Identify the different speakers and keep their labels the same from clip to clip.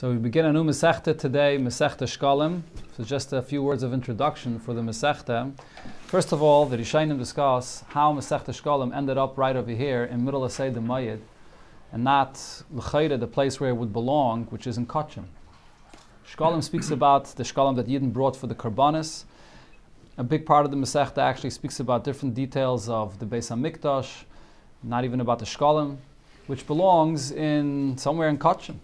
Speaker 1: So we begin a new Masechta today, Masechta Shkalim. So just a few words of introduction for the Masechta. First of all, the Rishayim discuss how Masechta Shkalim ended up right over here in middle of Seder Mayid, and not L'chayda, the place where it would belong, which is in Kachim. Shkalim speaks about the Shkalim that Yidden brought for the Karbanis. A big part of the Masechta actually speaks about different details of the Beis Hamikdash, not even about the Shkalim, which belongs in somewhere in Kachim.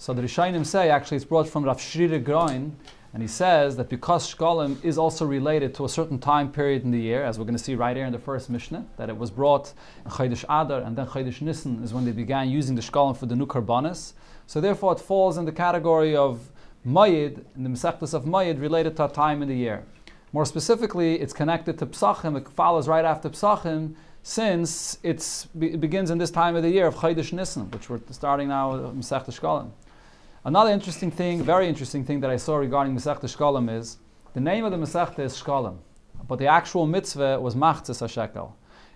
Speaker 1: So the Rishonim say, actually, it's brought from Rav Shrira Groin, and he says that because Shkolim is also related to a certain time period in the year, as we're going to see right here in the first Mishnah, that it was brought in Chodesh Adar and then Chodesh Nissan is when they began using the Shkolim for the new Karbanis. So therefore, it falls in the category of Mayid, in the Mesechtas of Mayid, related to a time in the year. More specifically, it's connected to Psachim, it follows right after Psachim, since it begins in this time of the year of Chodesh Nissan, which we're starting now with Mesechta Shkolim. Another interesting thing, very interesting thing that I saw regarding Masechta Shkalim is the name of the Masechta is Shkalim, but the actual mitzvah was Machtzis HaShekel.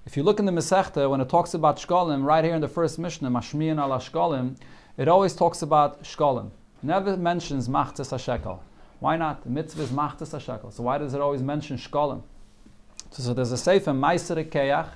Speaker 1: If you look in the Masechta, when it talks about Shkalim, right here in the first Mishnah, Mashmiyan ala Shkalim, it always talks about Shkalim. Never mentions Machtzis HaShekel. Why not? The mitzvah is Machtzis HaShekel. So why does it always mention Shkalim? So, so there's a Sefer, Meiser Keach,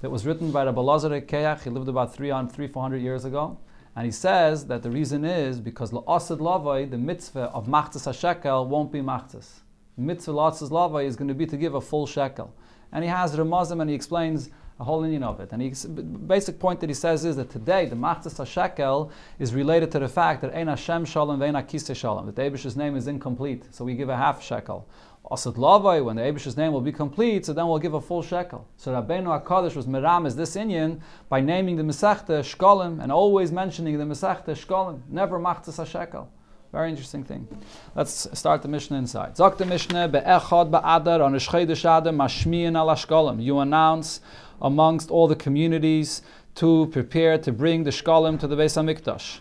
Speaker 1: that was written by Rabbi Lazar Keach. He lived about 300, 300 400 years ago. And he says that the reason is because la'asad lavai, the mitzvah of machtes hashekel, won't be machtas. Mitzvah la'asad lavai is going to be to give a full shekel. And he has Ramazim and he explains a whole Indian of it. And the basic point that he says is that today the machtes HaShekel is related to the fact that Ein Hashem Shalom Ve'Ein HaKisei Shalom, that Abish's name is incomplete, so we give a half shekel. Asad Lavai, when the Abish's name will be complete, so then we'll give a full shekel. So Rabbeinu HaKadosh was Meram is this Indian by naming the Mesachta Shkolim and always mentioning the Mesachta Shkolim, never Machtas HaShekel. Very interesting thing. Let's start the Mishnah inside. Zok the Mishnah, Be'echad Ba'adar, on Eshchedesh Adam, mashmiin al Ashkolim. You announce amongst all the communities to prepare to bring the Shkolim to the Beis HaMikdash.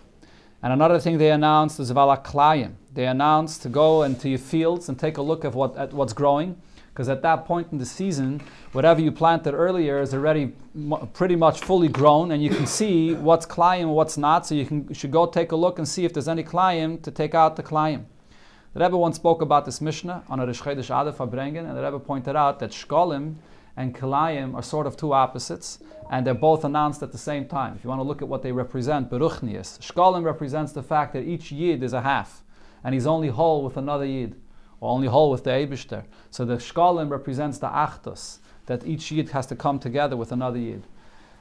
Speaker 1: And another thing they announced is Valaklayim. They announced to go into your fields and take a look at, what, at what's growing, because at that point in the season, whatever you planted earlier is already pretty much fully grown, and you can see what's Klayim and what's not. So you, can, you should go take a look and see if there's any Klayim to take out the Klayim. The Rebbe once spoke about this Mishnah on a Rish Chedesh Adif Abrengen, and the Rebbe pointed out that Shkolim and Kalayim are sort of two opposites, and they're both announced at the same time. If you want to look at what they represent, Beruchnias. shkalim represents the fact that each Yid is a half, and he's only whole with another Yid, or only whole with the Abishter. So the shkalim represents the Achtos, that each Yid has to come together with another Yid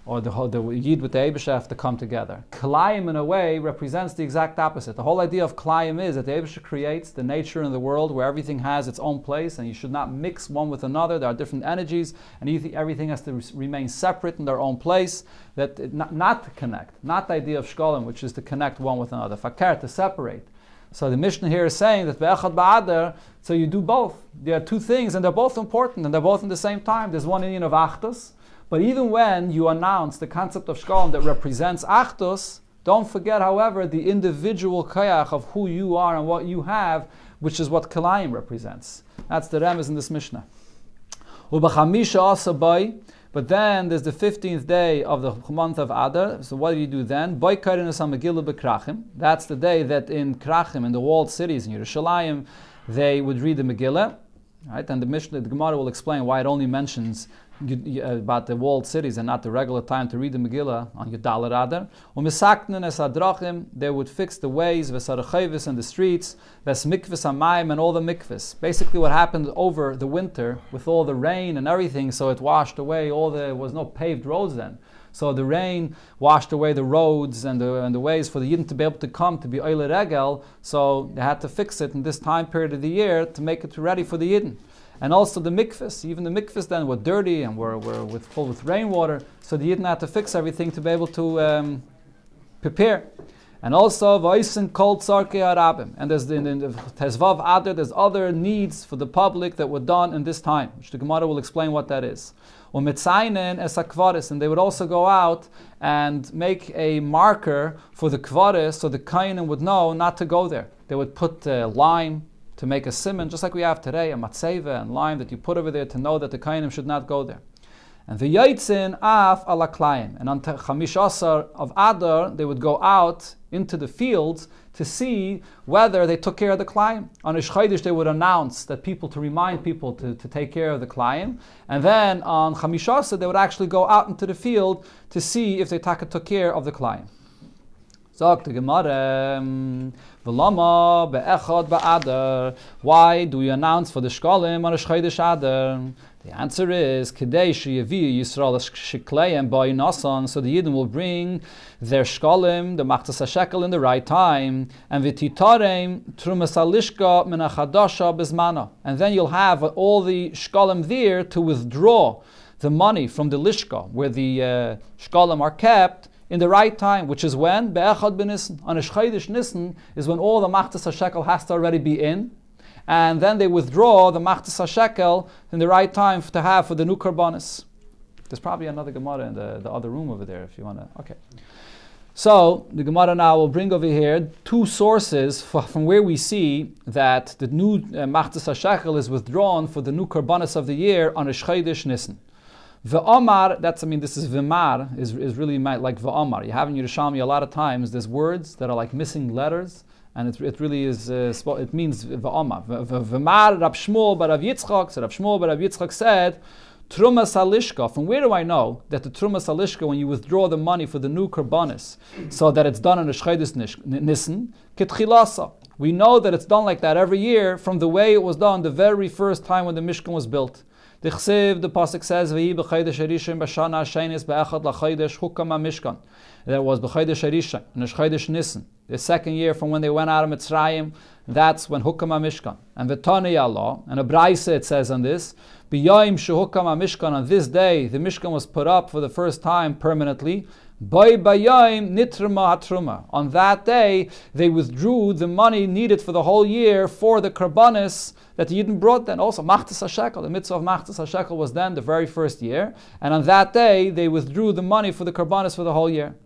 Speaker 1: or the, the Yid with the Abishaf to come together. Klaim, in a way, represents the exact opposite. The whole idea of Klaim is that the Abishaf creates the nature in the world where everything has its own place and you should not mix one with another. There are different energies and everything has to remain separate in their own place, that not, to connect. Not the idea of Shkolim, which is to connect one with another. Fakir, to separate. So the Mishnah here is saying that Ve'echad Ba'adar, so you do both. There are two things and they're both important and they're both in the same time. There's one Indian of Achdus, but even when you announce the concept of Shkolm that represents achtos, don't forget, however, the individual kayach of who you are and what you have, which is what Kalayim represents. That's the Remez in this Mishnah. But then there's the 15th day of the month of Adar. So what do you do then? That's the day that in Krachim, in the walled cities, in Yerushalayim, they would read the Megillah. Right? And the Mishnah, the Gemara will explain why it only mentions uh, about the walled cities and not the regular time to read the Megillah on your Dalar Adar. Umisaknen es adrochim, they would fix the ways, vesarachayvis and the streets, ves mikvis amayim and all the mikvis. Basically, what happened over the winter with all the rain and everything, so it washed away all the, there was no paved roads then. So the rain washed away the roads and the, and the ways for the Yidden to be able to come to be Eile Regel, so they had to fix it in this time period of the year to make it ready for the Yidden. And also the mikvahs, even the mikvahs then were dirty and were, were with, full with rainwater, so the not had to fix everything to be able to um, prepare. And also voisin called Sarke Arabim. And there's the, in the Tezvav Adar, there's other needs for the public that were done in this time, which the Gemara will explain what that is. Umitzainen es akvaris, and they would also go out and make a marker for the kvaris so the kainim would know not to go there. They would put uh, lime, to make a simon, just like we have today, a matzeva and lime that you put over there to know that the kainim should not go there. And the yaitzin af ala klayim. And on Chamish Asar of Adar, they would go out into the fields to see whether they took care of the klayim. On Ishchaydish, they would announce that people to remind people to, to take care of the klayim. And then on Chamish Asar, they would actually go out into the field to see if they took care of the klayim. Zog the Gemara. Um, V'lama be'echad ba'adar. Why do you announce for the shkolim on a shchaydish Adar? The answer is Kedei Sheyavi Yisrael Shikleim Ba'inasan. So the Yidden will bring their shkolim, the Machtas shekel, in the right time, and v'titarem Trumas Alishka Menachadasha Bezmana. And then you'll have all the shkolim there to withdraw the money from the lishka where the uh, are kept in the right time, which is when? Be'echad b'nissen. On Ishchaydish Nissen is when all the machtas shekel has to already be in. And then they withdraw the machtas shekel in the right time to have for the new karbanis. There's probably another Gemara in the, the other room over there if you want to. Okay. So the Gemara now will bring over here two sources for, from where we see that the new uh, Machtes Hashakel is withdrawn for the new Karbanis of the year on a Shchaydish Nissen. Omar, that's, I mean, this is vimar, is, is really like Omar. You have in Yerushalmi a lot of times, there's words that are like missing letters, and it, it really is, uh, it means ve'omar. Vimar, Rab Shmuel, Barav Yitzchok so Rab Shmuel, Barav Yitzchok said, Truma salishka. From where do I know that the truma salishka, when you withdraw the money for the new karbanis, so that it's done on a shchedus nissen, kitchilasa. We know that it's done like that every year from the way it was done the very first time when the Mishkan was built. The Chsiv, the Pasuk says, V'yi b'chaydesh erishim b'shana ha'shenis b'echad l'chaydesh hukam mishkan That was b'chaydesh erishim, and it's chaydesh the second year from when they went out of Mitzrayim, that's when Hukam Mishkan. And V'tani law, and a Braise it says on this, B'yoim Shehukam Mishkan, on this day the Mishkan was put up for the first time permanently, Boy Bayoim Nitruma Hatruma. On that day they withdrew the money needed for the whole year for the Karbanis that the Yidden brought then. Also, machtes HaShekel, the mitzvah of machtes HaShekel was then the very first year. And on that day they withdrew the money for the Karbanis for the whole year.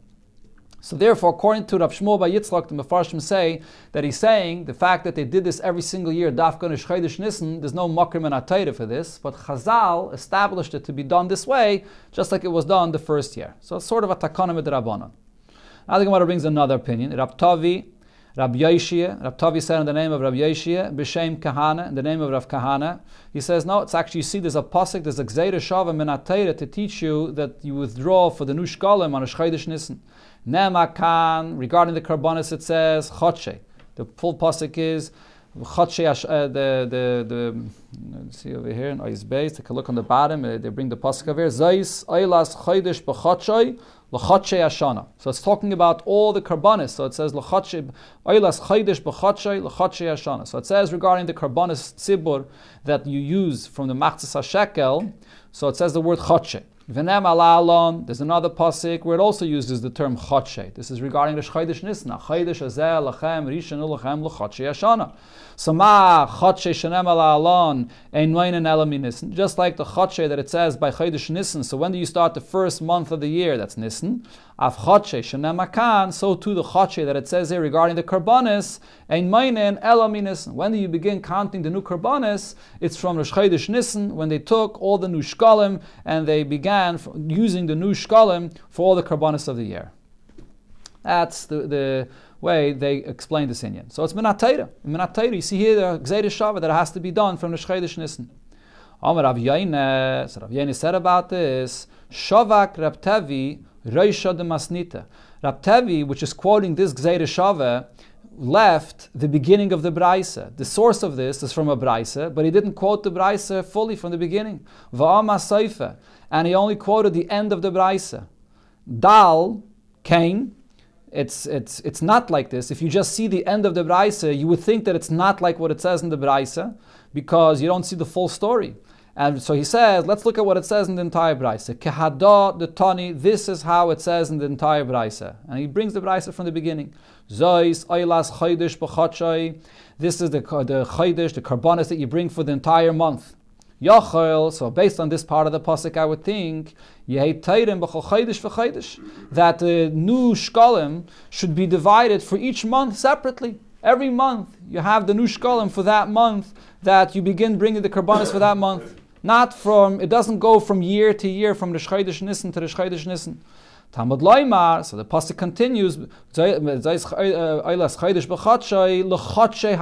Speaker 1: So therefore, according to Rav Shmuel by Yitzchak, the Mefarshim say that he's saying the fact that they did this every single year, Dafkan Ishchaydish Nissen, there's no Makrim and for this, but Chazal established it to be done this way, just like it was done the first year. So it's sort of a Takanam Rabbanon. Now the Gemara brings another opinion. Rav Tavi, Rav Yeshia, Rav Tavi said in the name of Rav Yeshia, B'Shem Kahana, in the name of Rav Kahana. He says, no, it's actually, you see, there's a pasuk, there's a Gzeira Shava Minatayra to teach you that you withdraw for the new Shkalim on a Shchaydish Nissen. Nemakan, regarding the Karbonis, it says Chotche. The full pasuk is Chotche, uh, the, the, the, see over here in Oiz Beis, take a look on the bottom, uh, they bring the pasuk over here. Zeis Eilas Chodesh Ashana. So it's talking about all the Karbonis. So it says L'Chotche, Eilas Chodesh B'Chotchei Ashana. So it says regarding the Karbonis Tzibur that you use from the machzis HaShekel, so it says the word Chotche. V'nem alalon, there's another pasuk where it also uses the term chodshe. This is regarding the Shchaydish Nisna. Chaydish azeh lachem rishon ulachem l'chodshe yashana. So ma chodshe shenem alalon ein noinan elami nisn. Just like the chodshe that it says by Chaydish Nisn. So when do you start the first month of the year? That's Nisn af chotche so too the chotche that it says here regarding the karbanis, ein meinen elaminis. When do you begin counting the new karbanis? It's from Rosh Chodesh Nissen, when they took all the new shkalim and they began using the new shkalim for all the karbanis of the year. That's the, the way they explain this Indian. So it's Menatayra. Menatayra, you see here the Gzeir Shava that has to be done from the Shchedesh Nissen. Amar Rav Yaine, so Rav Yaine said about this, Shavak Rabtevi Reisha de Masnita. which is quoting this Gzeir Shaveh, left the beginning of the Braise. The source of this is from a Braise, but he didn't quote the Braise fully from the beginning. Va'ama And he only quoted the end of the Braise. Dal came. It's, it's, it's not like this. If you just see the end of the Braise, you would think that it's not like what it says in the Braise because you don't see the full story. And so he says, let's look at what it says in the entire Braisa. Kehada the Tani, this is how it says in the entire Braisa. And he brings the Braisa from the beginning. Zois, Oilas, chaydish Bechotshai. This is the, the chaydish, the Karbonis that you bring for the entire month. Yachel, so based on this part of the Pasuk, I would think, that the new Shkolim should be divided for each month separately. Every month you have the new Shkolim for that month that you begin bringing the karbanis for that month. Not from, it doesn't go from year to year, from the Shchaydish Nissen to the Shchaydish Nissen. Tamud loymar. so the Pasuk continues, uh,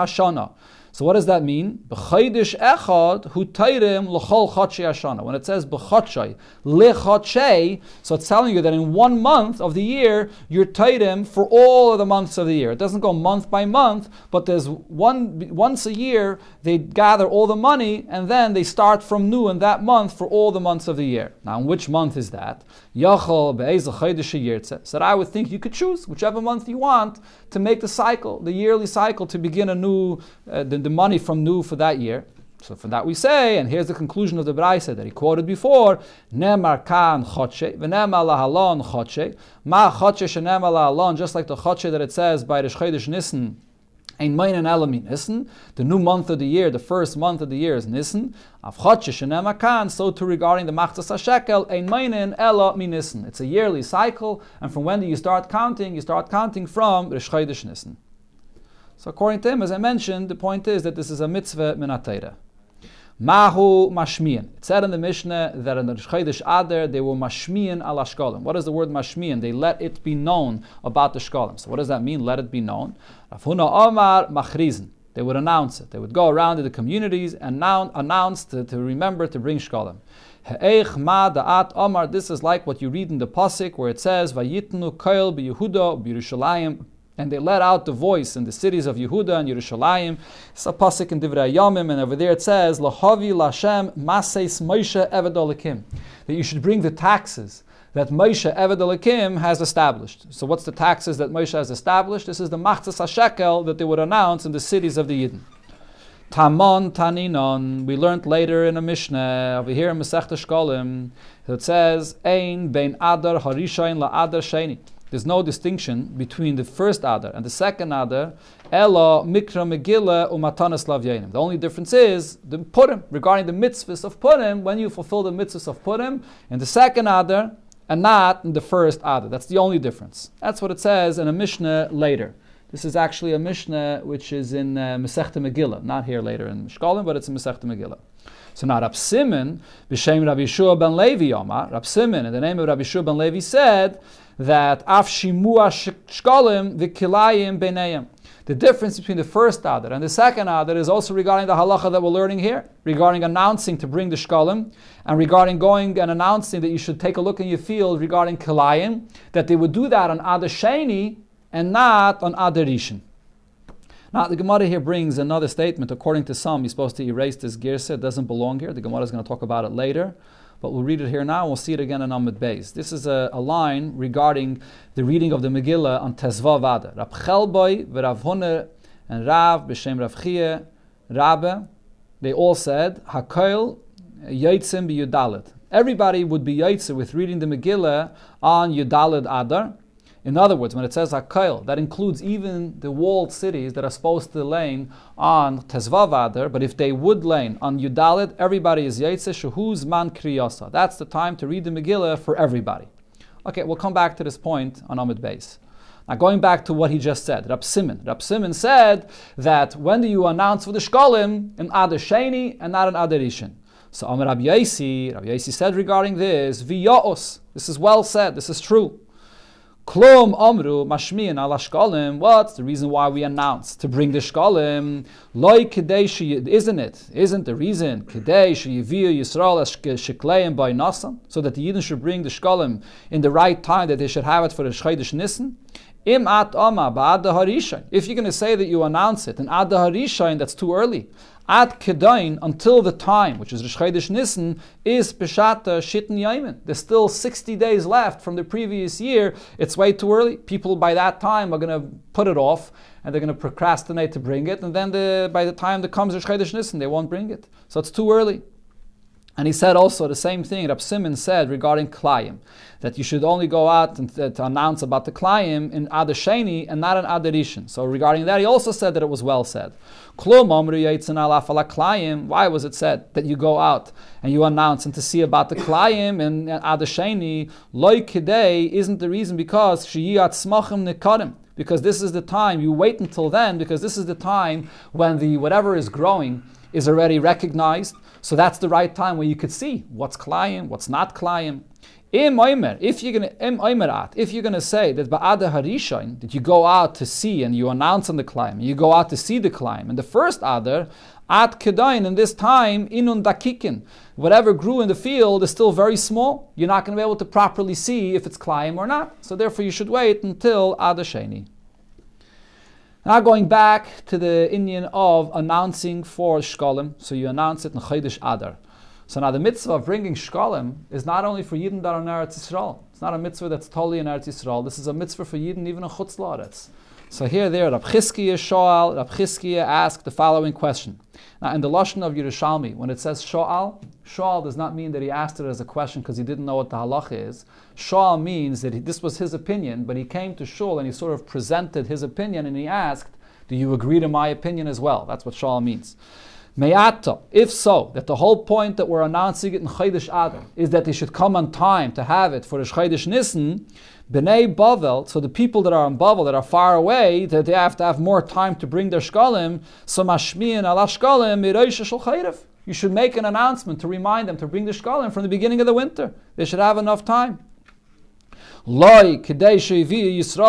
Speaker 1: Hashana. So what does that mean? B'chaydish echad hu l'chol chodshei ashana. When it says b'chodshei, l'chodshei, so it's telling you that in one month of the year, you're tayrim for all of the months of the year. It doesn't go month by month, but there's one once a year, they gather all the money, and then they start from new in that month for all the months of the year. Now, in which month is that? Yachol be'ez l'chaydish So I would think you could choose whichever month you want to make the cycle, the yearly cycle, to begin a new, uh, the the money from Nu for that year. So for that we say, and here's the conclusion of the Braise that he quoted before, Nemar kan chotshe, v'nemar lahalon chotche ma chotshe shenemar lahalon, just like the chotche that it says by the Shchedesh Nissen, Ein meinen alamin Nissen, the new month of the year, the first month of the year is Nissen. Av shenema kan, so too regarding the machtas hashekel, ein meinen ela min Nissen. It's a yearly cycle, and from when do you start counting? You start counting from the Shchedesh Nissen. So according to him, as I mentioned, the point is that this is a mitzvah minatayra. Mahu mashmian. It said in the Mishnah that in the Chodesh Adar they were mashmian al shkolim. What is the word mashmian? They let it be known about the shkolim. So what does that mean? Let it be known. Rafuna Omar machrizen. They would announce it. They would go around to the communities and now announce to, to remember to bring shkolim. Heich ma da'at Omar. This is like what you read in the pasuk where it says vayitnu koil biyehuda birushalayim and they let out the voice in the cities of Yehuda and Yerushalayim. It's a pasuk in Divrei and over there it says, "Lahavi Lashem Maseis Moshe Evedolakim," that you should bring the taxes that Moshe Evedolakim has established. So, what's the taxes that Moshe has established? This is the Machzas Hashekel that they would announce in the cities of the Yidden. Tamon Taninon. We learned later in a Mishnah over here in Masechta Shkolim. It says, "Ein bein Adar Harishain la Adar Sheni." There's no distinction between the first Adar and the second Adar. Elo Mikra Megillah Umatanas The only difference is the Purim, regarding the mitzvahs of Purim, when you fulfill the mitzvahs of Purim in the second Adar and not in the first Adar. That's the only difference. That's what it says in a Mishnah later. This is actually a Mishnah which is in uh, Masechta Megillah, not here later in Mishkalim, but it's in Masechta Megillah. So now Rab Simon, b'shem Rabbi Shua ben Levi Yomar, Rab Simon, in the name of Rabbi Shua ben Levi, said that afshimua shkalim v'kilayim b'neim. The difference between the first adar and the second adar is also regarding the halacha that we're learning here, regarding announcing to bring the shkalim, and regarding going and announcing that you should take a look in your field regarding kilayim, that they would do that on adar sheni and not on adar rishon. Now the Gemara here brings another statement. According to some, he's supposed to erase this girsa; it doesn't belong here. The Gemara is going to talk about it later but we'll read it here now and we'll see it again in Ahmed Beis. This is a, a, line regarding the reading of the Megillah on Tezva Vada. Rab Chelboi, Rav Hunner, and Rav, B'Shem Rav Chie, Rabbe, they all said, Hakoil Yaitzim Yudalit. Everybody would be Yoitze with reading the Megillah on Yudalit Adar, in other words, when it says Akel, that includes even the walled cities that are supposed to lane on Tezvavader, but if they would lane on Yudalit, everybody is Yaitse Shuhuz Man Kriyosa. That's the time to read the Megillah for everybody. Okay, we'll come back to this point on Ahmed Beis. Now, going back to what he just said, Rab Simon. Rab Simon said that when do you announce for the Shkolim an Sheni and not an Aderishin? So Amr Rabbi Yaisi, Rabbi Yasi said regarding this, V'yaos. This is well said, this is true. Klom Amru Mashmian al What's the reason why we announced to bring the Shkalim? Loi Kadesh, isn't it? Isn't the reason Kadesh Yivir Yisrael Shekleim by Nasan? So that the Yidden should bring the Shkalim in the right time that they should have it for the Shchaydish Nissen? Im at Oma Ba'ad Harishain. If you're going to say that you announce it, and Ad Harishain, that's too early. Ad Kedain until the time, which is Rish Chodesh Nisan, is Peshata Shitten Yaimin. There's still 60 days left from the previous year. It's way too early. People by that time are going to put it off and they're going to procrastinate to bring it. And then the, by the time that comes Rish Chodesh Nisan, they won't bring it. So it's too early. And he said also the same thing Rab Simon said regarding Klayim, that you should only go out and uh, to announce about the Klayim in Adesheni and not in Aderishin. So regarding that, he also said that it was well said. Why was it said that you go out and you announce and to see about the Klayim in Adesheni? Loi Kidei isn't the reason because Shiyat Smachim Nikarim because this is the time you wait until then because this is the time when the whatever is growing is already recognized so that's the right time where you could see what's klaim, what's not oimer, If you're gonna if you're gonna say that Ba'ada Harishain, that you go out to see and you announce on the climb, you go out to see the climb, and the first other, at Kedain, and this time inun dakikin. Whatever grew in the field is still very small. You're not gonna be able to properly see if it's climb or not. So therefore you should wait until Adasheni. Now going back to the Indian of announcing for Shkolim, so you announce it in Chodesh Adar. So now the mitzvah of bringing Shkolim is not only for Yidden that are in Eretz Yisrael. It's not a mitzvah that's totally in Eretz Yisrael. This is a mitzvah for Yidden even in Chutz Laretz. So here, there, Rab Chiskiya Shoal, Rab Chiskiya asked the following question. Now in the Lashon of Yerushalmi, when it says Shoal, Shoal does not mean that he asked it as a question because he didn't know what the halacha is. Shaw means that he, this was his opinion, but he came to Shul and he sort of presented his opinion and he asked, Do you agree to my opinion as well? That's what Shaw means. Me'ato, if so, that the whole point that we're announcing it in Chodesh Adar is that they should come on time to have it for the Chodesh Nissen, B'nai Bavel, so the people that are in Bavel, that are far away, that they have to have more time to bring their Shkalim, so Mashmi'in ala Shkalim, You should make an announcement to remind them to bring the Shkalim from the beginning of the winter. They should have enough time. Loi Yisrael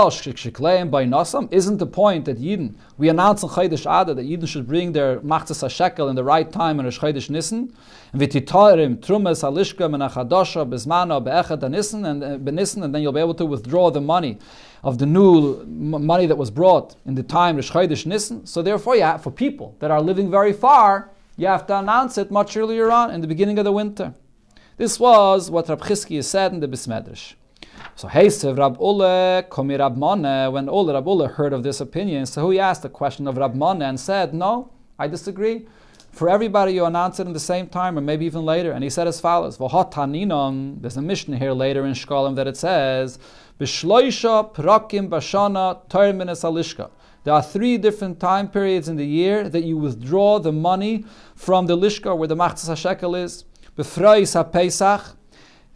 Speaker 1: Shikleim by Nosam. Isn't the point that Yidden, we announce in Chaydish Ada that Yidden should bring their Machtas HaShekel in the right time in Rosh Chaydish Nissen. And Vititorim, Trumas, Alishka, Menachadosha, Bezmana, Be'echet, Nissen, and uh, Benissen, and then you'll be able to withdraw the money of the new money that was brought in the time Rosh Chaydish Nissen. So therefore, yeah, for people that are living very far, you have to announce it much earlier on in the beginning of the winter. This was what Rabchiski is said in the Bismedrish. So Hesev Rab Ule Komi Rabmane, when Ule Rab Ule heard of this opinion, so he asked the question of Rabmane and said, No, I disagree. For everybody you announce it in the same time or maybe even later. And he said as follows, there's a mission here later in Shkolim that it says, prakim bashana alishka. There are three different time periods in the year that you withdraw the money from the lishka where the machzah shekel is. B'frois ha-pesach,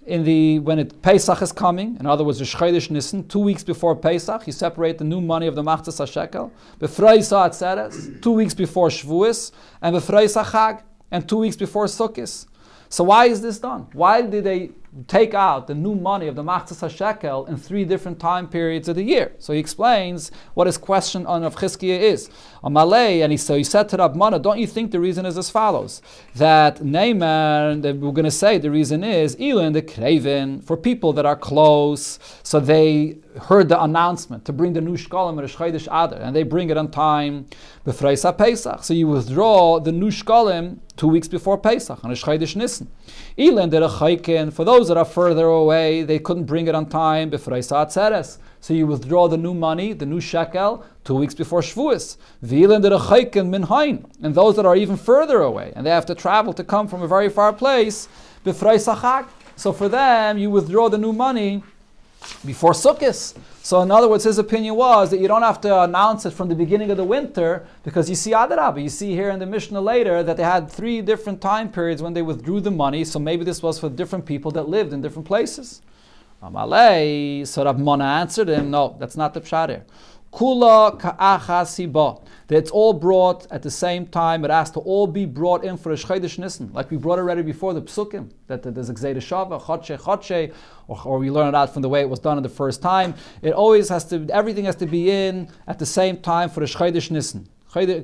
Speaker 1: in the when it Pesach is coming, in other words, the Shchedish Nissen, two weeks before Pesach, you separate the new money of the Machtas HaShekel, Befreisa Atzeres, two weeks before Shavuos, and Befreisa Chag, and two weeks before Sukkis. So why is this done? Why did they take out the new money of the Machzis HaShekel in three different time periods of the year. So he explains what his question on of Chizkiya is. On Malay, and he, so he said to Rabmana, don't you think the reason is as follows? That that we're going to say the reason is, Elin, the Kraven, for people that are close, so they heard the announcement to bring the new shkalim and Chodesh Adar, and they bring it on time b'freisa Pesach. So you withdraw the new shkalim two weeks before Pesach on Chodesh Nissen. Elan For those that are further away, they couldn't bring it on time b'freisa Atzeres. So you withdraw the new money, the new shekel, two weeks before Shavuos. V'ilan derechaykin minhain. And those that are even further away, and they have to travel to come from a very far place b'freisa Chag. So for them, you withdraw the new money before Sukkot. So in other words, his opinion was that you don't have to announce it from the beginning of the winter because you see Adarabba, you see here in the Mishnah later that they had three different time periods when they withdrew the money. So maybe this was for different people that lived in different places. Amalei, so Rav answered him, no, that's not the pshat Kula ka'achasiba. That it's all brought at the same time. It has to all be brought in for a shchedish Nissen, like we brought already before the Psukim, that there's a Gzeda Shava, Chodche, Chodche, or, we learn it out from the way it was done in the first time. It always has to, everything has to be in at the same time for a Shchedesh Nissen. Why does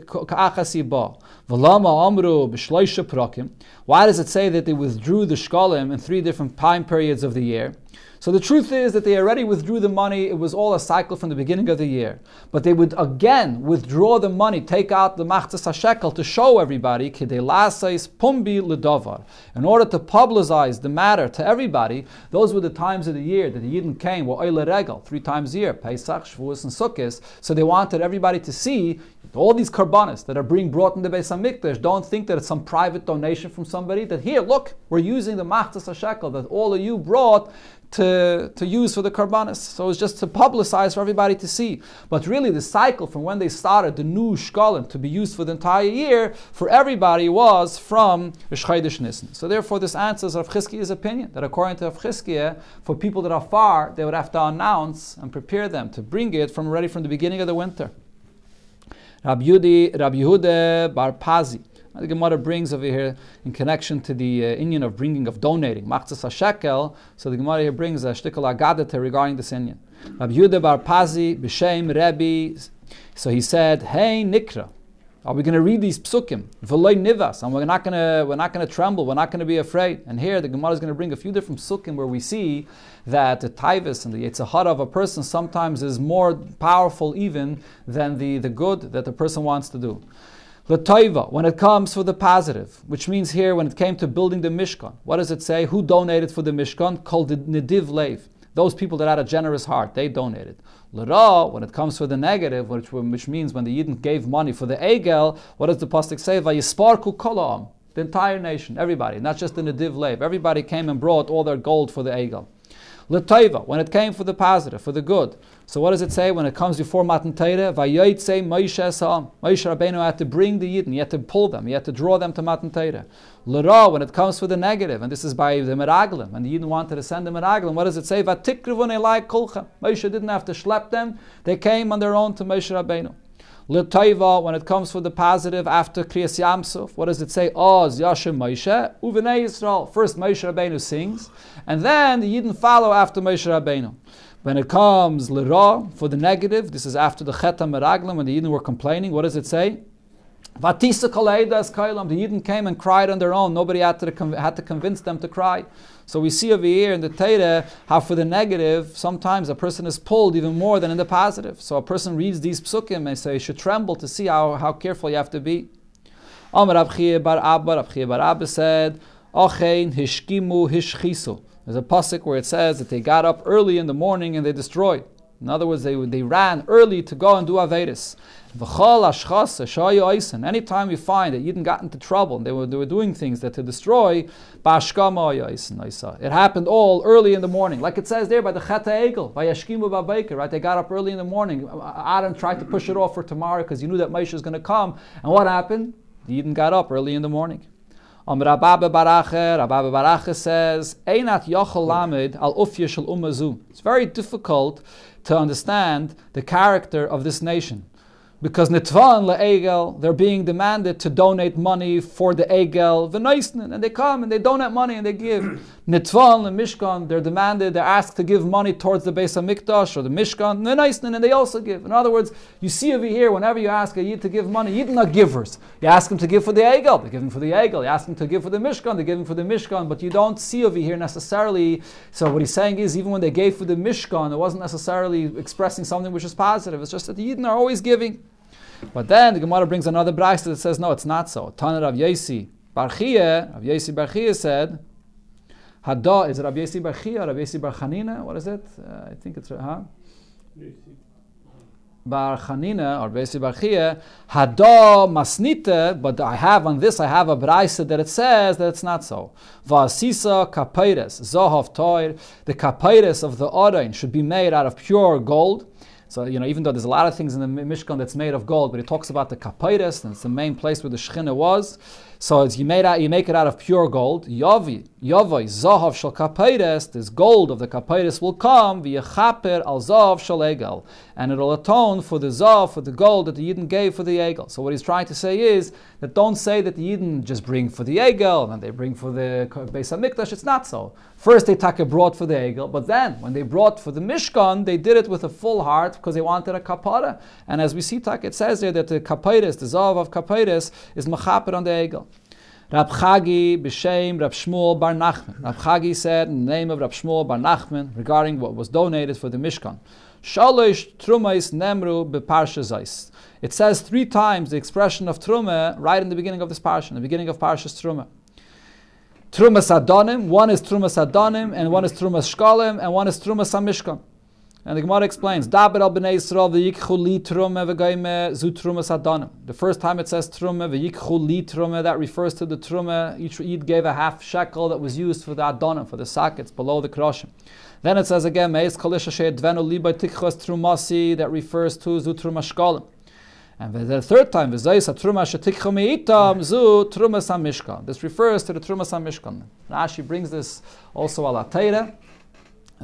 Speaker 1: it say that they withdrew the shkalim in three different time periods of the year? So the truth is that they already withdrew the money. It was all a cycle from the beginning of the year. But they would again withdraw the money, take out the machtes shekel to show everybody, kidelaseis pumbi ledovar. In order to publicize the matter to everybody, those were the times of the year that the Yidden came, were oile regal three times a year, Pesach, Shavuos, and Sukkot. So they wanted everybody to see all these karbanis that are being brought in the Beis HaMikdash. Don't think that it's some private donation from somebody that, here, look, we're using the machtes shekel that all of you brought to, to use for the karbanis. So it's just to publicize for everybody to see. But really, the cycle from when they started the new shkolin to be used for the entire year for everybody was from Rishchaydish Nisan. So therefore, this answers Rav Chizkiya's opinion that according to Rav Chizkiya, for people that are far, they would have to announce and prepare them to bring it from ready from the beginning of the winter. Rabbi Yudi, Rabbi Yehuda Bar Pazi. The Gemara brings over here in connection to the uh, Indian of bringing of donating machzas shekel. So the Gemara here brings a shtikal agadata regarding this Indian. Rabbi bar Pazi b'shem Rebbe. So he said, "Hey Nikra, are we going to read these psukim? V'loy nivas, and we're not going to we're not going to tremble. We're not going to be afraid. And here the Gemara is going to bring a few different psukim where we see that the tivus and the yitzhara of a person sometimes is more powerful even than the, the good that the person wants to do. Latoiva, when it comes for the positive, which means here when it came to building the Mishkan, what does it say? Who donated for the Mishkan? Called the Nediv Lev. Those people that had a generous heart, they donated. Lera, when it comes for the negative, which, which means when the Yidden gave money for the Egel, what does the Pasuk say? Vayisparku kolom, The entire nation, everybody, not just the Nediv Lev. Everybody came and brought all their gold for the Egel. L'toiva, when it came for the positive, for the good. So what does it say when it comes before Matan Torah? Vayayitse Moshe Sa'am. Moshe Rabbeinu had to bring the Yidden, he had to pull them, he had to draw them to Matan Torah. L'ra, when it comes for the negative, and this is by the Meraglim, and the Yidden wanted to send the Meraglim, what does it say? Vatikrivun elai kulcha. Moshe didn't have to schlep them, they came on their own to Moshe Rabbeinu. L'toiva, when it comes for the positive after Kriyas Yamsuf, what does it say? Oz Yashem Moshe, Uvenei Yisrael. First Moshe Rabbeinu sings, and then the Yidden follow after Moshe Rabbeinu. When it comes l'ra for the negative, this is after the Chetam Meraglim, when the Yidden were complaining, what does it say? Vatisa Kaleidas Kailam, the Yidden came and cried on their own. Nobody had to, had to convince them to cry. So we see over here in the Torah how for the negative, sometimes a person is pulled even more than in the positive. So a person reads these psukim and say, you should tremble to see how, how careful you have to be. Amr Bar Abba, Bar Abba said, hishkimu hishchisu. There's a pasuk where it says that they got up early in the morning and they destroyed. In other words, they, they ran early to go and do Avedis. Anytime we find that Eden got into trouble and they were, they were doing things that to destroy, it happened all early in the morning. Like it says there by the Chata Egel, by Yashkimu Babaker, right? They got up early in the morning. Adam tried to push it off for tomorrow because he knew that Moshe was going to come. And what happened? The got up early in the morning. Um, Rababa Barache, Rababa Barache says, Einat Lamed al It's very difficult to understand the character of this nation because Nitva and they're being demanded to donate money for the Egel, V'noisnin, and they come and they donate money and they give. Nitva and Mishkan, they're demanded, they're asked to give money towards the base of Mikdash or the Mishkan, Neisnin, and they also give. In other words, you see over here, whenever you ask a Yid to give money, Yid not givers. You ask them to give for the Egel, they give him for the Egel. You ask them to give for the Mishkan, they give giving for the Mishkan, but you don't see over here necessarily. So what he's saying is, even when they gave for the Mishkan, it wasn't necessarily expressing something which is positive. It's just that the Yidden are always giving. But then the Gemara brings another brayso that says, no, it's not so. Taner Rav Yosi Barchia, Rav Yosi said, Hada, is it Rav Yosi or Rav Yosi Barchanina? What is it? Uh, I think it's, uh, huh? Bar Chanina or Besi Bar Chia, Hada Masnita, but I have on this, I have a braisa that it says that it's not so. Vasisa Kapeiris, Zohov Toir, the Kapeiris of the Odin should be made out of pure gold. So, you know, even though there's a lot of things in the Mishkan that's made of gold, but it talks about the Kapaitis, and it's the main place where the Shekhinah was. So you, made out, you make it out of pure gold. Yavi, Yovoi Zahav Shal Kapiris, this gold of the Kapiris will come via Chaper al Zahav Shal Egel, and it'll atone for the Zahav, for the gold that the Yidden gave for the Egel. So what he's trying to say is that don't say that the Yidden just bring for the Egel and then they bring for the Beis Hamikdash. It's not so. First they a brought for the Egel, but then when they brought for the Mishkan, they did it with a full heart because they wanted a kapara. And as we see, it says there that the Kapiris, the Zahav of Kapiris, is machaper on the Egel. Rab Chagi b'shem Rab Shmuel Bar Nachman. Rab Chagi said in the name of Rab Shmuel Bar Nachman regarding what was donated for the Mishkan. Shalosh trumais nemru beparshazais. It says three times the expression of truma right in the beginning of this parsha, in the beginning of Parshas Truma. Truma Adonim, one is Trumas Adonim, and one is Trumas Shkalim, and one is Trumas Mishkan. And the Gemara explains, al b'nei Yisrael v'yikchu li trume zu trume sadanim. The first time it says trume v'yikchu li trume, that refers to the trume. Each Eid gave a half shekel that was used for the adonim, for the sockets below the kroshim. Then it says again, kolish trumasi, that refers to zu truma shkolim. And the third time, v'zayis truma zu truma samishkan. This refers to the truma samishkan. Rashi brings this also ala teireh.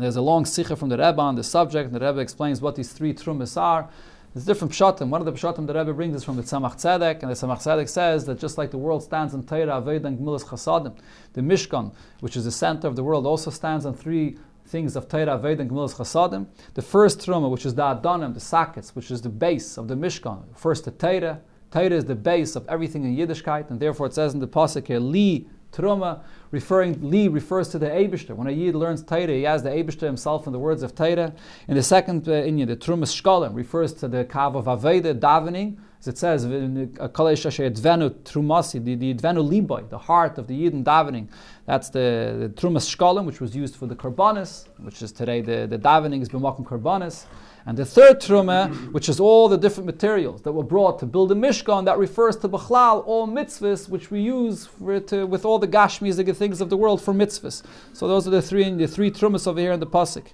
Speaker 1: And there's a long sikha from the Rebbe on the subject, and the Rebbe explains what these three trumas are. There's different pshatim. One of the pshatim the Rebbe brings is from the Tzemach Tzedek, and the Tzemach Tzedek says that just like the world stands on teira Aved, and Gemilas Chasadim, the Mishkan, which is the center of the world, also stands on three things of teira Aved, and Gemilas Chasadim. The first truma, which is the Adonim, the sockets, which is the base of the Mishkan. First the teira. Teira is the base of everything in Yiddishkeit, and therefore it says in the Pasuk here, Li Truma, referring Lee refers to the Abishter. When a yid learns Taira, he has the Abishter himself in the words of Taira. In the second uh, the Truma Shkolim refers to the Kav of Aveda, davening. As it says, in the uh, Advenu Liboy, the heart of the Yid in davening. That's the, the Trumas Shkolim, which was used for the Karbonis, which is today the, the davening is B'makom Karbonis. And the third truma, which is all the different materials that were brought to build a mishkan, that refers to bechlal, all mitzvahs, which we use to, with all the gashmis, the things of the world for mitzvahs. So those are the three the three trumas over here in the pasuk.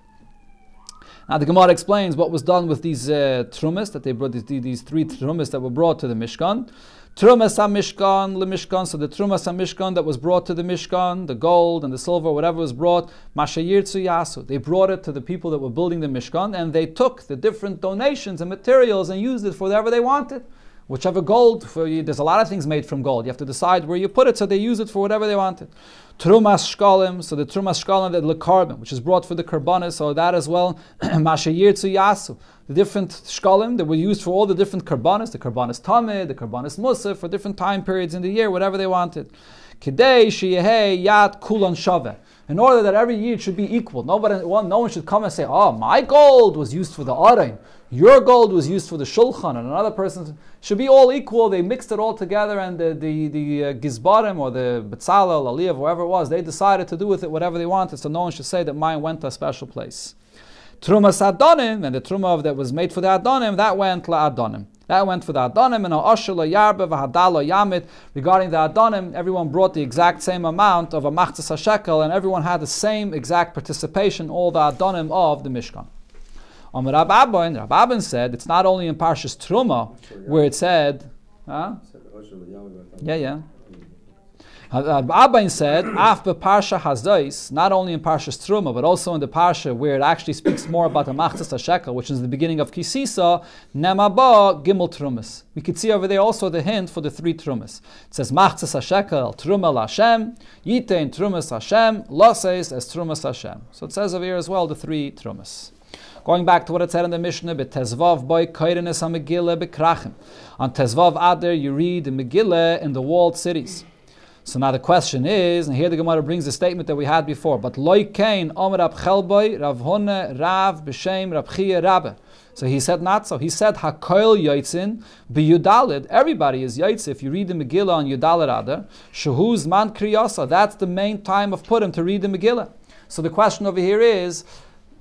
Speaker 1: Now the Gemara explains what was done with these uh, trumas that they brought these, these three trumas that were brought to the mishkan. Trumas Mishkan Mishkan. So the Trumas Mishkan that was brought to the Mishkan, the gold and the silver, whatever was brought, Mashayir Yasu. They brought it to the people that were building the Mishkan, and they took the different donations and materials and used it for whatever they wanted. Whichever gold, for you, there's a lot of things made from gold. You have to decide where you put it, so they use it for whatever they wanted. Trumas shkalim, so the trumas shkalim, the carbon, which is brought for the karbanis, so that as well, mashayir to yasu. The different shkalim that were used for all the different karbanis, the karbanis tamid, the karbanis musaf, for different time periods in the year, whatever they wanted. Kidei sheyehei yat kulon shave, in order that every year should be equal. Nobody, no one should come and say, "Oh, my gold was used for the arayim." your gold was used for the shulchan and another person should be all equal. They mixed it all together, and the the, the uh, gizbarim or the betzalel, aliyev, whoever it was, they decided to do with it whatever they wanted. So no one should say that mine went to a special place. Truma adonim and the truma that was made for the adonim that went la adonim. That went for the adonim and ha'ashula yarba v'hadala yamit. Regarding the adonim, everyone brought the exact same amount of a machzas shekel, and everyone had the same exact participation. All the adonim of the mishkan. Um, Rab Abin, Rab Abin said it's not only in Parshas Truma where it said, huh? yeah, yeah. Rab Abin said, Af Parsha Hazais, not only in Parshas Truma, but also in the Parsha where it actually speaks more about the Machtas Hashekel, which is the beginning of Kisisa, Nemaba Gimel Trumas. We could see over there also the hint for the three Trumas. It says Machtas Hashekel, Truma Lashem, Yitain Trumas Hashem, Loses as Trumas Hashem. So it says over here as well the three Trumas. Going back to what it said in the Mishnah, tezvav boy kairenes ha bekrachim. On Tezvav Adar, you read the Megillah in the walled cities. So now the question is, and here the Gemara brings a statement that we had before, but kain omer ab chelboi rav hone rav b'shem rav rabbe. So he said not so. He said hakoil be b'yudalid. Everybody is yaitz If you read the Megillah on Yudalid Adar, shehuz man kriyasa. That's the main time of Purim to read the Megillah. So the question over here is,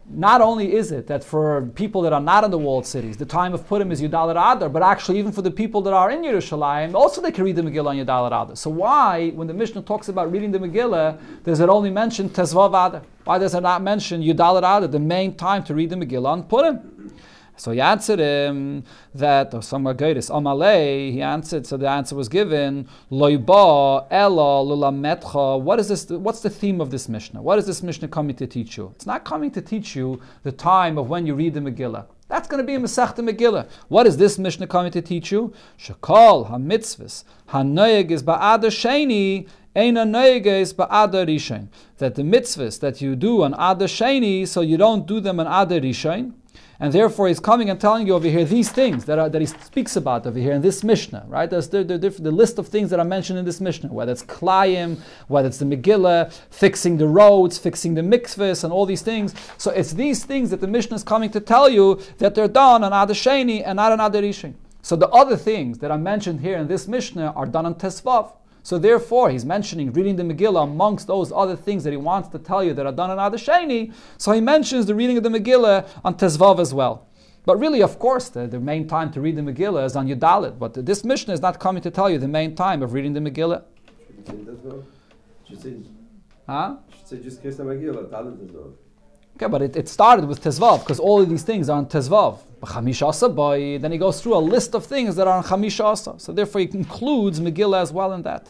Speaker 1: not only is it that for people that are not in the walled cities, the time of Purim is Yudal Adar, but actually even for the people that are in Yerushalayim, also they can read the Megillah on Yudal Adar. So why, when the Mishnah talks about reading the Megillah, does it only mention Tezvav Adar? Why does it not mention Yudal Adar, the main time to read the Megillah on Purim? So he answered him that, or oh, some Agadis, Amalei, he answered, so the answer was given, Loiba, Ella, Lulametcha. What is this, what's the theme of this Mishnah? What is this Mishnah coming to teach you? It's not coming to teach you the time of when you read the Megillah. That's going to be a Masechta Megillah. What is this Mishnah coming to teach you? Shakal ha mitzvus ha-noyeg is ba'ada sheni eina is ba'ada That the mitzvahs that you do on Adar Sheni, so you don't do them on Adar Rishain, and therefore, he's coming and telling you over here these things that, are, that he speaks about over here in this Mishnah, right? There's the, the, the list of things that are mentioned in this Mishnah, whether it's Klayim, whether it's the Megillah, fixing the roads, fixing the mikvahs, and all these things. So it's these things that the Mishnah is coming to tell you that they're done on Adasheni and not on Adarishin. So the other things that are mentioned here in this Mishnah are done on Tesvav. So therefore, he's mentioning reading the Megillah amongst those other things that he wants to tell you that are done in Adasheni. So he mentions the reading of the Megillah on Tezvav as well. But really, of course, the, the main time to read the Megillah is on Yudalit. But this mission is not coming to tell you the main time of reading the Megillah. Huh? Okay, but it, it started with Tezvav because all of these things are on Tezvav. then he goes through a list of things that are on Chamisha Asa. So therefore he concludes Megillah as well in that.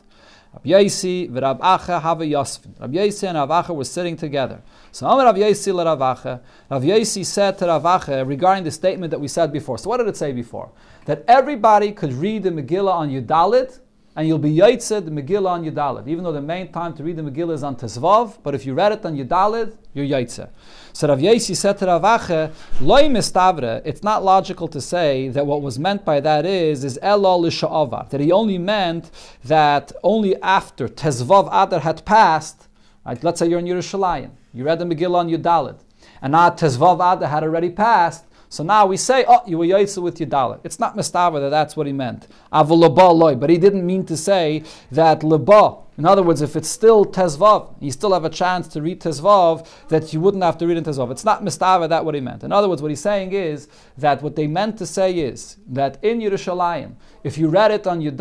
Speaker 1: Rabbi Yaisi v'Rab Acha have a Yosfin. Rabbi Yaisi and Acha were sitting together. So Rabbi Yaisi Acha. Yaisi said to Rabbi Acha regarding the statement that we said before. So what did it say before? That everybody could read the Megillah on Yudalit and you'll be Yaitse the Megillah on Yudalid. Even though the main time to read the Megillah is on Tesvav, but if you read it on Yudalid, you're Yaitse. So Rav Yesi said to Rav Ache, Loi mistavre, it's not logical to say that what was meant by that is, is Elol l'sha'avar, that he only meant that only after Tesvav Adar had passed, right, let's say you're in Yerushalayim, you read the Megillah on Yudalid, and now Tesvav Adar had already passed, so now we say, oh, you were yaitza with your dollar. It's not mistava that that's what he meant. But he didn't mean to say that leba. In other words, if it's still tezvav, you still have a chance to read tezvav that you wouldn't have to read in tezvav. It's not mistava that what he meant. In other words, what he's saying is that what they meant to say is that in Yerushalayim, if you read it on your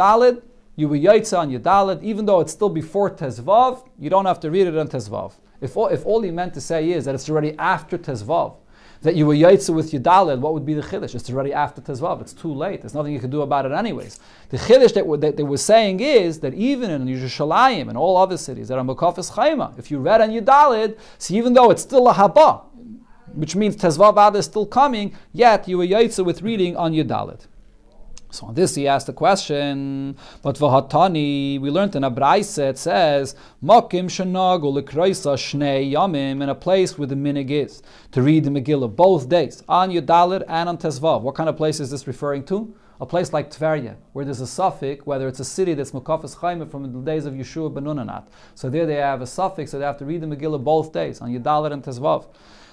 Speaker 1: you were yaitza on your even though it's still before tezvav, you don't have to read it on tezvav. If all, if all he meant to say is that it's already after tezvav that you were yaitza with your dalid, what would be the chiddush? It's already after tezvav. It's too late. There's nothing you can do about it anyways. The chiddush that, that they were saying is that even in Yerushalayim and all other cities that are makafis chayma, if you read on your dalid, see, even though it's still a haba, which means tezvav is still coming, yet you were yaitza with reading on your dalid. So on this he asked the question, but Vahatani, we learned in Abraise, it says, Mokim Shanagul Shnei Yamim, in a place where the minig is, to read the Megillah both days, on Yudalit and on Tezvav. What kind of place is this referring to? A place like Tveria, where there's a suffix, whether it's a city that's Mukafas Chaimah from the days of Yeshua ben Nunanat. So there they have a suffix, so they have to read the Megillah both days, on Yudalit and Tezvav.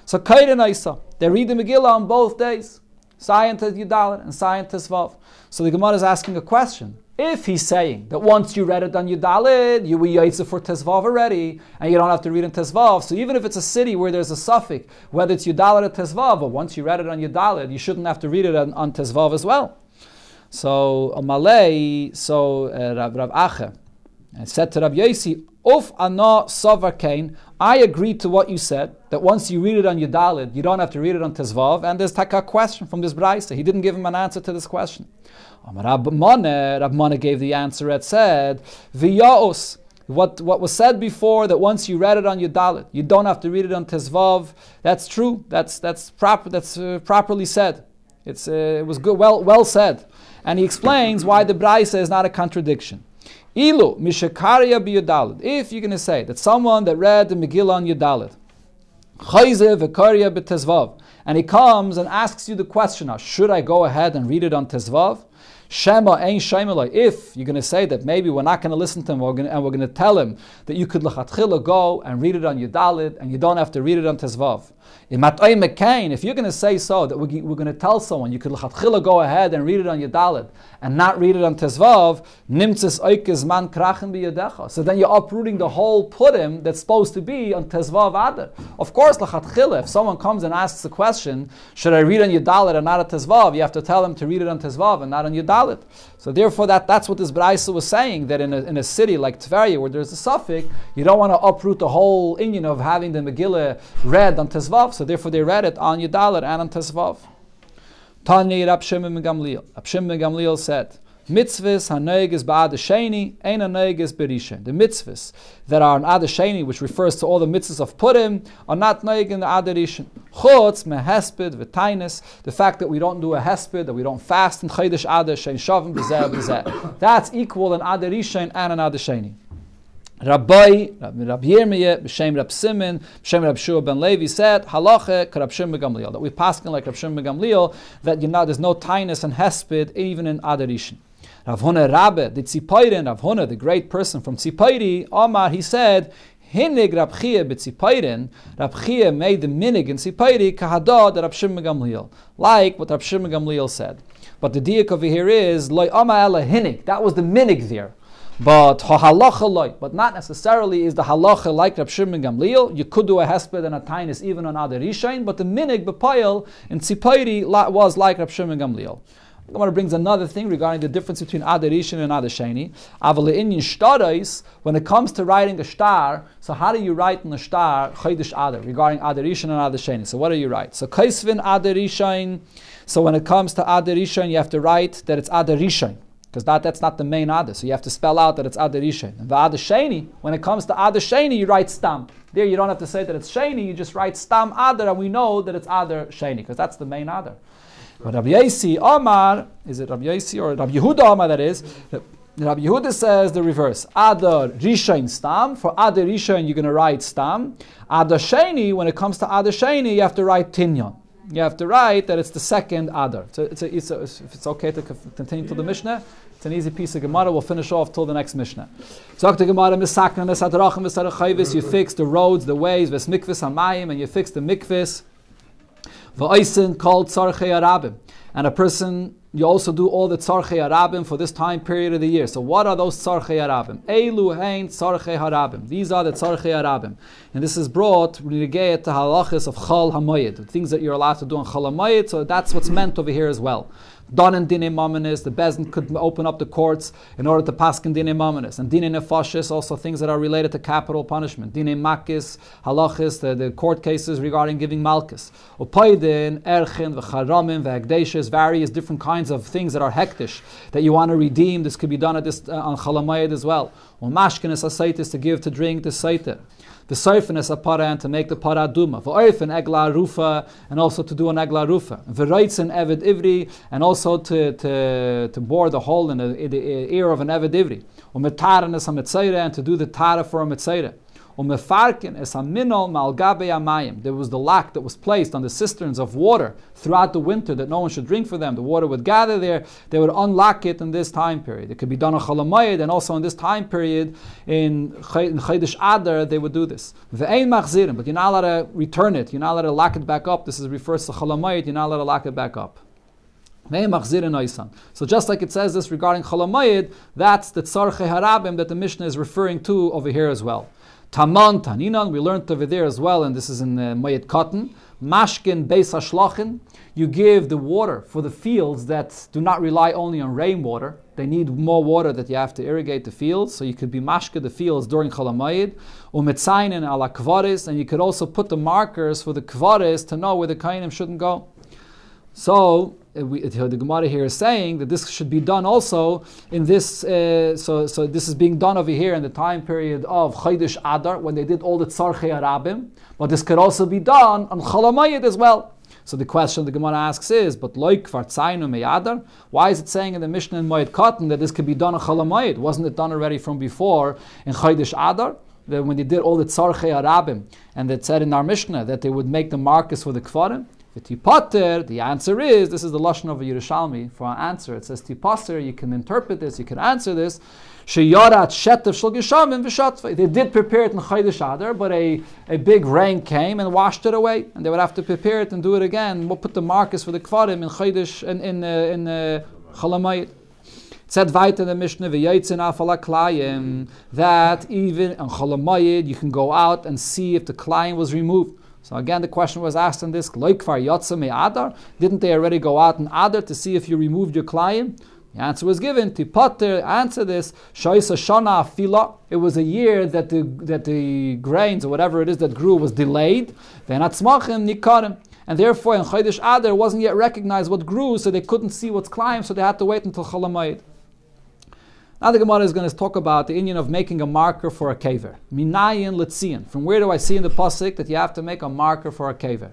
Speaker 1: So Kairin Isa, they read the Megillah on both days, Scientist Yudalit and Scientist Vav. So the Gemara is asking a question. If he's saying that once you read it on Yudalid, you were it for Tezvav already, and you don't have to read in Tezvav, so even if it's a city where there's a suffix, whether it's Yudalid or Tezvav, but once you read it on Yudalid, you shouldn't have to read it on, on Tezvav as well. So Malay, so uh, Rav, Rav Acha, and said to Rav Yosi, Uf ana savar I agree to what you said that once you read it on Yudalid, you don't have to read it on Tezvav. And there's taka question from this brayse. He didn't give him an answer to this question. Rabmane, Rabmane gave the answer that said viyaos. What, what was said before that once you read it on Yudalit, you don't have to read it on Tezvav. That's true. That's that's proper. That's uh, properly said. It's uh, it was good. Well well said. And he explains why the brayse is not a contradiction. Ilu mishakaria biyudalid. If you're going to say that someone that read the Megillah on Yudalid, chayze v'karia b'tezvav, and he comes and asks you the question, now, should I go ahead and read it on tezvav? Shema ein shemelai. If you're going to say that maybe we're not going to listen to him and we're going to tell him that you could lachatchila go and read it on Yudalid and you don't have to read it on tezvav. If you're going to say so, that we're, going to tell someone, you could go ahead and read it on your Dalit and not read it on Tezvav, Nimtzis So then you're uprooting the whole Purim that's supposed to be on Tezvav Adar. Of course, if someone comes and asks the question, should I read on your Dalit and not on Tezvav, you have to tell them to read it on Tezvav and not on your Dalit. So therefore, that, that's what this Braisa was saying, that in a, in a city like Tveria, where there's a suffix, you don't want to uproot the whole Indian of having the Megillah read on Tezvav. Tesvav, so therefore they read it on Yudalit and on Tesvav. Tani Rab Megamliel. Gamliel. Megamliel Gamliel said, Mitzvahs hanoiges ba'adasheni, ein hanoiges berishin. The mitzvahs that are an adasheni, which refers to all the mitzvahs of Purim, are not noig in the adarishin. Chutz mehesped v'tainis, the fact that we don't do a hesped, that we don't fast in chaydish adash, and shavim b'zeh b'zeh. That's equal in adarishin and in adasheni. Rabbi, Rabbi Yirmiyah, B'Shem Rab Simin, B'Shem Rab Shua ben Levi said, Halacha Karab Shim that we pass like Rab Shim Gamliel, that you know, there's no tinus and hesped even in Adarishin. Rav Huna Rabbe, the Tzipayrin, Rav Huna, the great person from Tzipayri, Omar, he said, Hinig Rab Chia B'tzipayrin, Rab Chia made the minig in tzipairi kahadod Rab Shimon Gamliel, like what Rab Shimon Gamliel said. But the diak over here is loy ama ela hinig. That was the minig there. But but not necessarily is the halacha like Rab Shimon Gamliel. You could do a hesped and a tainis even on other rishain, but the minig bepayel in Tzipairi was like Rab Shimon Gamliel. Gemara brings another thing regarding the difference between Adarishin and Adarsheni. Avaleinian when it comes to writing a star, so how do you write in a star Chodesh Adar regarding Adarishin and Adarsheni? So what do you write? So Kaisvin Adarishin. So when it comes to Adarishin, you have to write that it's Adarishin because that, that's not the main other. So you have to spell out that it's other And the Adar Sheni, when it comes to other Sheni, you write Stam. There you don't have to say that it's Sheni, you just write Stam other, and we know that it's other Sheni, because that's the main other. But Rabbi Yasi Omar, is it Rabbi Yasi or Rabbi Yehuda Omar that is? Rabbi Yehuda says the reverse. Adar Rishain Stam. For Adar Rishain, you're going to write Stam. Adar Sheni, when it comes to Adar Sheni, you have to write Tinyon. You have to write that it's the second Adar. So it's, a, it's, a, it's okay to continue to the Mishnah. It's an easy piece of Gemara. We'll finish off till the next Mishnah. Zakta Gemara misakna misadrachim misarachayvis. You mm-hmm. fix the roads, the ways, vesmikvis hamayim, and you fix the mikvis. Va'aisin called tzarchei arabim, and a person you also do all the tzarchei arabim for this time period of the year. So what are those tzarchei arabim? Elu Hain tzarchei harabim. These are the tzarchei arabim, and this is brought renegayat the halachas of chal hamayid, things that you're allowed to do on chal hamayid. So that's what's meant over here as well in dine maminis, the bezin could open up the courts in order to in dine maminis. And dine nefashis, also things that are related to capital punishment. Dine makis, halachis, the, the court cases regarding giving malchus. Upaidin, erchin, v'charamim, v'agdashis various different kinds of things that are hektish that you want to redeem. This could be done at this, uh, on chalamayid as well. Umashkin is a to give, to drink, to saiter the is a para and to make the parah duma. V'oif an egla rufa and also to do an egla rufa. V'reitz in evid ivri and also to, to, to bore the hole in the, in the ear of an evid ivri. U'metaranus a and to do the tara for a mitzayra. There was the lock that was placed on the cisterns of water throughout the winter that no one should drink for them. The water would gather there. They would unlock it in this time period. It could be done on Cholamayid, and also in this time period in Chaydish Adar they would do this. Ve'ein machzirim, but you're not allowed to return it. You're not allowed to lock it back up. This is refers to Cholamayid. You're not allowed to lock it back up. So just like it says this regarding Cholamayid, that's the Tzarche Harabim that the Mishnah is referring to over here as well. Taman Taninon, we learned over there as well, and this is in the uh, Mayet Cotton. Mashkin Beis Ashlachin, you give the water for the fields that do not rely only on rainwater. They need more water that you have to irrigate the fields, so you could be mashka the fields during Cholamayid, umetzainin ala kvaris, and you could also put the markers for the kvaris to know where the kainim shouldn't go. So we, the Gemara here is saying that this should be done also in this. Uh, so, so this is being done over here in the time period of Chaydish Adar when they did all the Tzarchei Arabim. But this could also be done on Cholamayit as well. So the question the Gemara asks is, but loik fartzainu meyadar. Why is it saying in the Mishnah in Moed Katan that this could be done on Cholamayit? Wasn't it done already from before in Chaydish Adar? That when they did all the Tzarchei Arabim, and it said in our Mishnah that they would make the markers for the Kfarim. V'tipater, the answer is, this is the Lashon of a Yerushalmi for our answer. It says, tipater, you can interpret this, you can answer this. They did prepare it in Chodesh Adar, but a, a big rain came and washed it away, and they would have to prepare it and do it again. We'll put the markers for the Kvarim in Chodesh, in, in, uh, in uh, Chalamayit. said weiter in the Mishnah, v'yaitzin afala klayim, that even on Chalamayit, you can go out and see if the klayim was removed. So again, the question was asked in this, Adar, didn't they already go out in Adar to see if you removed your client? The answer was given. Tipater answer this. Shana Fila. It was a year that the that the grains or whatever it is that grew was delayed. And therefore in Chodesh Adar wasn't yet recognized what grew, so they couldn't see what's climbed, so they had to wait until Cholamayit. Now the Gemara is going to talk about the Indian of making a marker for a kaver. Minayin letzion. From where do I see in the pasuk that you have to make a marker for a kaver?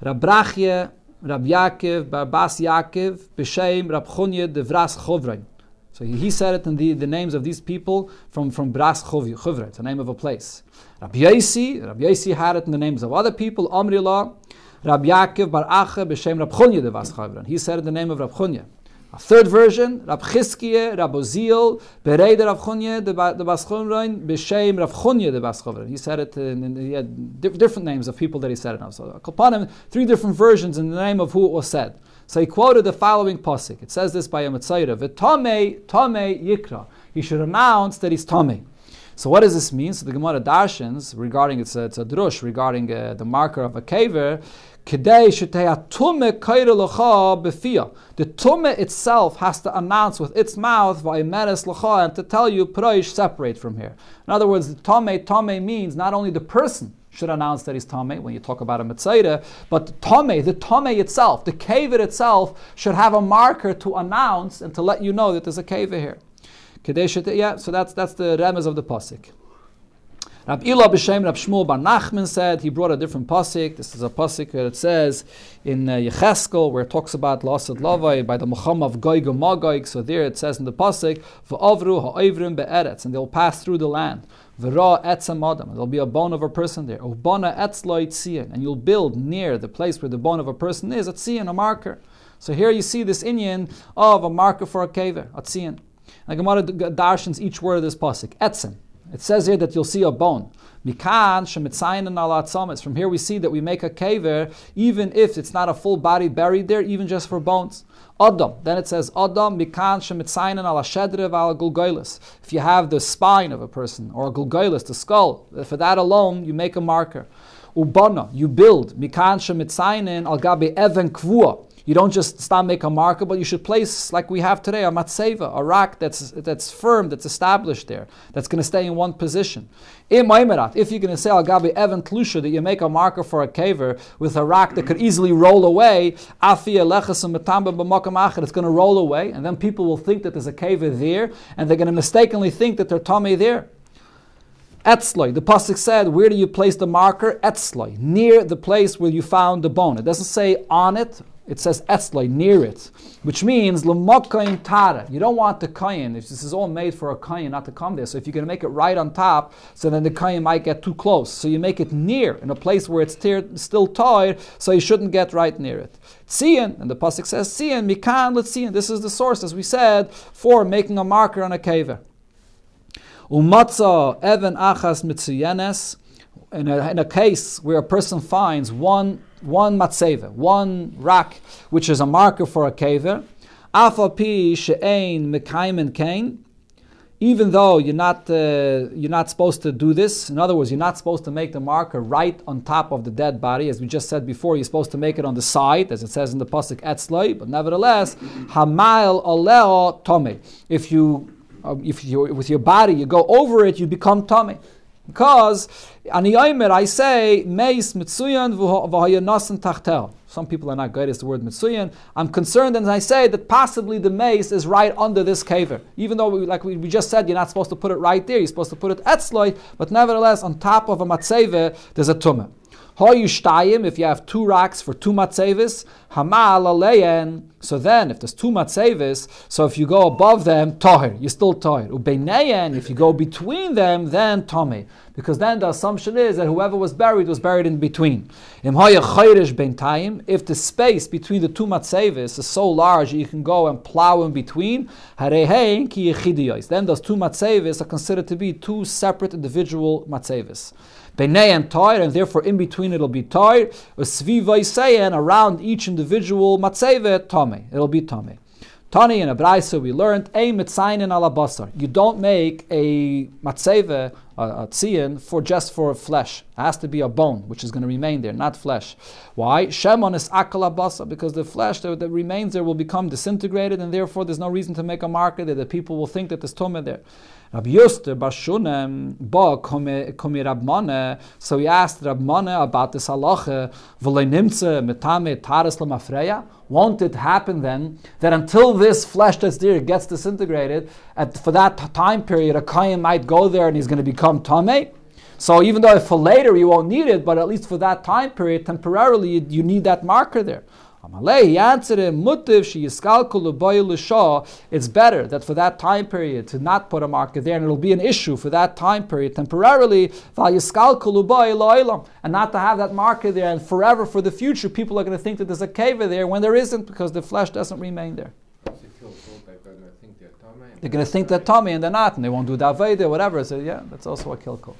Speaker 1: Rabrachye, Rab Yaakov, Barbas Yaakov, B'Shem, Rab Chonye, Devras Chovrein. So he said it in the, the names of these people from, from Bras Chovre, it's the name of a place. Rab Yasi, Rab Yasi had it in the names of other people, La, Rab Yaakov, Bar Acha, B'Shem, Rab Chonye, Devras Chovrein. He said it in the name of Rab Chonye. A third version, Rab Chiskiye, Rab Oziel, Bereder Rab Chunye, the Baschonrein, Beshem Rab Chunye, the Baschonrein. He said it, in, in, he had different names of people that he said it of. So, Kalpanim, three different versions in the name of who it was said. So he quoted the following pasuk. It says this by a Mitzayra, V'tomei, tomei yikra. He should announce that he's tomei. So what does this mean? So the Gemara Darshans, regarding, it's a, it's a drush, regarding uh, the marker of a caver, the tume itself has to announce with its mouth and to tell you proish separate from here. In other words, the tame tame means not only the person should announce that he's tame when you talk about a mitzayda, but the tame, the tame itself, the kavit itself should have a marker to announce and to let you know that there's a kavit here. Yeah, so that's that's the remez of the pasuk. Rab Ila b'shem Rab Shmuel bar Nachman said he brought a different pasuk. This is a pasuk that it says in uh, Yecheskel where it talks about Lasad Lavai by the Muhammad of Goy Magog. So there it says in the pasuk v'avru ha'avrim be'eretz and they'll pass through the land. V'ra etzam adam. There'll be a bone of a person there. Ubana etzloit tzion. And you'll build near the place where the bone of a person is, a tzion, a marker. So here you see this Indian of a marker for a kever, a tzion. And Gemara darshans each word of this pasuk. Etzem. It says here that you'll see a bone. Mikan shemitzayin alatzamis. From here we see that we make a kever even if it's not a full body buried there, even just for bones. Adam. Then it says Adam mikan shemitzayin ala shedrev ala If you have the spine of a person or a gulgolis, the skull, for that alone you make a marker. Ubana. You build mikan shemitzayin al gabi even kvua. You don't just stop make a marker, but you should place like we have today a matseva, a rock that's that's firm, that's established there, that's going to stay in one position. If you're going to say al gabi even tlusha that you make a marker for a caver with a rock that could easily roll away, it's going to roll away, and then people will think that there's a caver there, and they're going to mistakenly think that there's tummy there. Etzloi. The pasuk said, "Where do you place the marker?" Etzloi, near the place where you found the bone. It doesn't say on it it says etzloi near it, which means lemokain tara. You don't want the kain. This is all made for a kain not to come there. So if you're going to make it right on top, so then the kain might get too close. So you make it near in a place where it's still tied, so you shouldn't get right near it. Tzion, and the pasuk says tzion mikan see. This is the source, as we said, for making a marker on a kaver. Umatza even achas mitziyenes. In a, in a case where a person finds one one matseva, one rock, which is a marker for a kever. Alpha pi she'ein mekayim and kain. Even though you're not, uh, you're not supposed to do this, in other words, you're not supposed to make the marker right on top of the dead body, as we just said before, you're supposed to make it on the side, as it says in the pasuk etzloi. But nevertheless, hamail oleo tome. If you, uh, if you with your body you go over it, you become tome, because Ani I say, Meis Tachtel. Some people are not good, at the word Mitsuyan. I'm concerned, and I say that possibly the mace is right under this caver. Even though, we, like we, we, just said, you're not supposed to put it right there, you're supposed to put it etzloy, but nevertheless, on top of a matzeve, there's a tumah. Hoyushtayim, if you have two racks for two matzeves. So then, if there's two matzevis, so if you go above them, tohir, you're still tohir. Ubeinayen, if you go between them, then tomei. Because then the assumption is that whoever was buried was buried in between. If the space between the two matzevis is so large you can go and plow in between, then those two matzevis are considered to be two separate individual matzevis. Beinei and and therefore in between it'll be toher. Around each individual individual matzeve tome. It'll be tome. Tani a Abraisa, we learned a mitzayin in alabasar. You don't make a matzeve, a, a for just for flesh. It has to be a bone, which is going to remain there, not flesh. Why? Shemon is akalabasa, because the flesh that, that, remains there will become disintegrated, and therefore there's no reason to make a marker there. The people will think that there's tome there. Rab Yuster ba komi Rabmane. So he asked Rabmane about this halacha v'le nimtze metame taris lamafreya. Won't it happen then that until this flesh that's there gets disintegrated, at, for that time period, a kohen might go there and he's going to become tameh? So even though for later you won't need it, but at least for that time period, temporarily you, you need that marker there. It's better that for that time period to not put a marker there, and it'll be an issue for that time period temporarily, and not to have that marker there, and forever for the future, people are going to think that there's a cave there when there isn't because the flesh doesn't remain there. They're going to think they're Tommy and they're not, and they won't do or whatever. So, yeah, that's also a kilko.